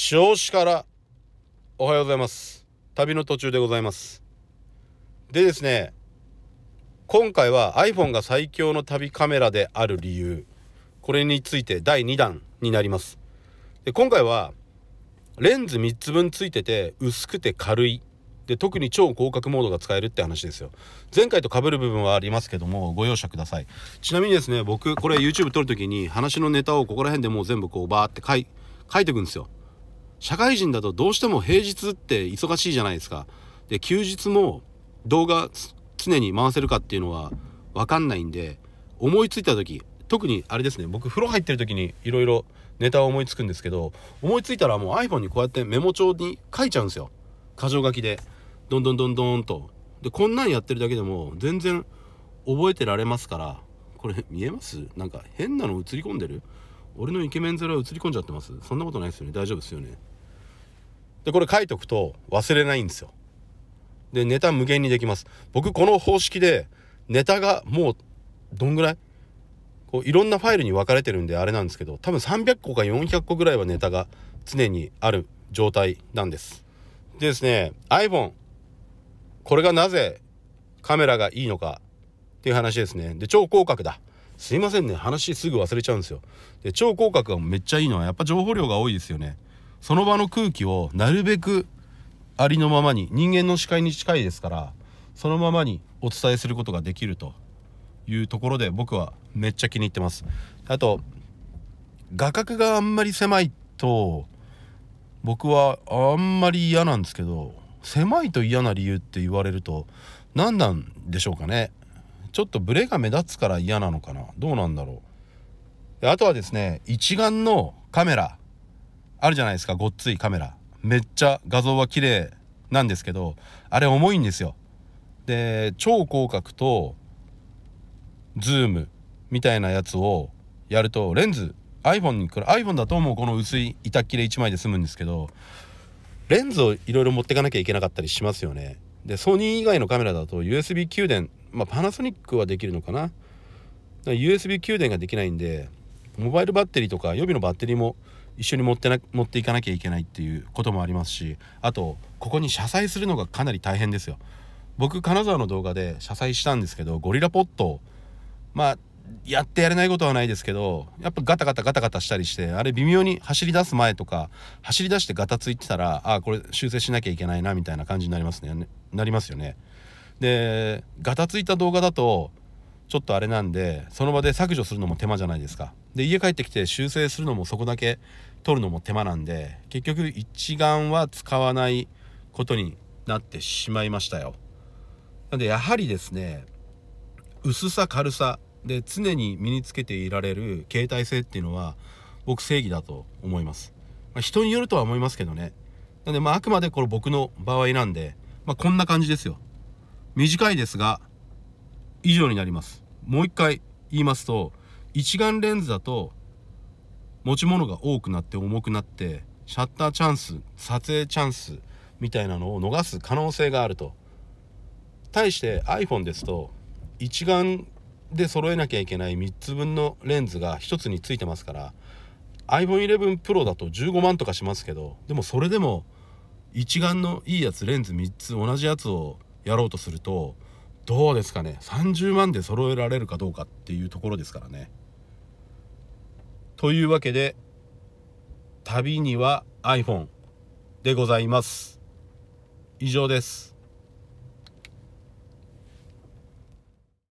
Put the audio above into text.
少子からおはようございます旅の途中でございますでですね今回は iPhone が最強の旅カメラである理由これについて第2弾になりますで今回はレンズ3つ分ついてて薄くて軽いで特に超広角モードが使えるって話ですよ前回と被る部分はありますけどもご容赦くださいちなみにですね僕これ YouTube 撮る時に話のネタをここら辺でもう全部こうバーって書い書いてくんですよ社会人だとどうしても平日って忙しいじゃないですか。で休日も動画常に回せるかっていうのは分かんないんで思いついた時特にあれですね僕風呂入ってる時にいろいろネタを思いつくんですけど思いついたらもう iPhone にこうやってメモ帳に書いちゃうんですよ箇条書きでどんどんどんどんとでこんなんやってるだけでも全然覚えてられますからこれ見えますなんか変なの映り込んでる俺のイケメン面映り込んじゃってますそんなことないですよね大丈夫ですよねでこれ書いとくと忘れないんですよでネタ無限にできます僕この方式でネタがもうどんぐらいこういろんなファイルに分かれてるんであれなんですけど多分300個か400個ぐらいはネタが常にある状態なんですでですね iPhone これがなぜカメラがいいのかっていう話ですねで超広角だすいませんね話すぐ忘れちゃうんですよで超広角がめっちゃいいのはやっぱ情報量が多いですよねその場の空気をなるべくありのままに人間の視界に近いですからそのままにお伝えすることができるというところで僕はめっちゃ気に入ってますあと画角があんまり狭いと僕はあんまり嫌なんですけど狭いと嫌な理由って言われると何なんでしょうかねちょっとブレが目立つから嫌なのかなどうなんだろうあとはですね一眼のカメラあるじゃないですかごっついカメラめっちゃ画像は綺麗なんですけどあれ重いんですよで超広角とズームみたいなやつをやるとレンズ iPhone にこれ iPhone だともうこの薄い板切れ1枚で済むんですけどレンズをいろいろ持ってかなきゃいけなかったりしますよねでソニー以外のカメラだと USB 給電まあパナソニックはできるのかな USB 給電ができないんでモバイルバッテリーとか予備のバッテリーも一緒に持ってな持っていかなきゃいけないっていうこともありますしあとここに謝罪するのがかなり大変ですよ僕金沢の動画で謝罪したんですけどゴリラポットまあやってやれないことはないですけどやっぱガタガタガタガタしたりしてあれ微妙に走り出す前とか走り出してガタついてたらああこれ修正しなきゃいけないなみたいな感じになりますねなりますよねでガタついた動画だとちょっとあれなんでその場で削除するのも手間じゃないですかで家帰ってきて修正するのもそこだけ取るのも手間なんで結局一眼は使わないことになってしまいましたよなんでやはりですね薄さ軽さで常に身につけていられる携帯性っていうのは僕正義だと思います、まあ、人によるとは思いますけどねなんでまああくまでこれ僕の場合なんで、まあ、こんな感じですよ短いですが以上になりますもう一回言いますと一眼レンズだと持ち物が多くなって重くなってシャッターチャンス撮影チャンスみたいなのを逃す可能性があると対して iPhone ですと一眼で揃えなきゃいけない3つ分のレンズが1つについてますから iPhone11Pro だと15万とかしますけどでもそれでも一眼のいいやつレンズ3つ同じやつをやろうとするとどうですかね30万で揃えられるかどうかっていうところですからね。というわけで旅には iPhone でございます以上です